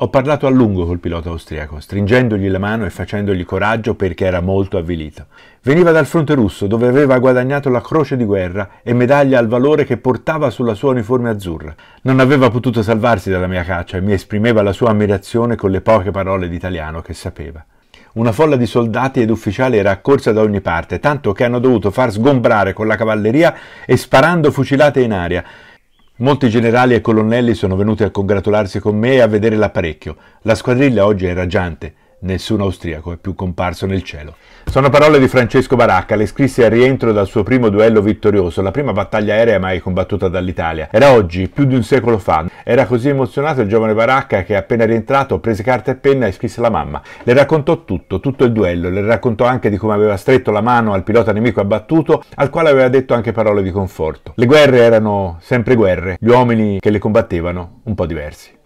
Ho parlato a lungo col pilota austriaco, stringendogli la mano e facendogli coraggio perché era molto avvilito. Veniva dal fronte russo, dove aveva guadagnato la croce di guerra e medaglia al valore che portava sulla sua uniforme azzurra. Non aveva potuto salvarsi dalla mia caccia e mi esprimeva la sua ammirazione con le poche parole d'italiano che sapeva. Una folla di soldati ed ufficiali era accorsa da ogni parte, tanto che hanno dovuto far sgombrare con la cavalleria e sparando fucilate in aria, Molti generali e colonnelli sono venuti a congratularsi con me e a vedere l'apparecchio. La squadriglia oggi è raggiante nessun austriaco è più comparso nel cielo. Sono parole di Francesco Baracca, le scrisse al rientro dal suo primo duello vittorioso, la prima battaglia aerea mai combattuta dall'Italia. Era oggi, più di un secolo fa. Era così emozionato il giovane Baracca che appena rientrato prese carta e penna e scrisse alla mamma. Le raccontò tutto, tutto il duello, le raccontò anche di come aveva stretto la mano al pilota nemico abbattuto, al quale aveva detto anche parole di conforto. Le guerre erano sempre guerre, gli uomini che le combattevano un po' diversi.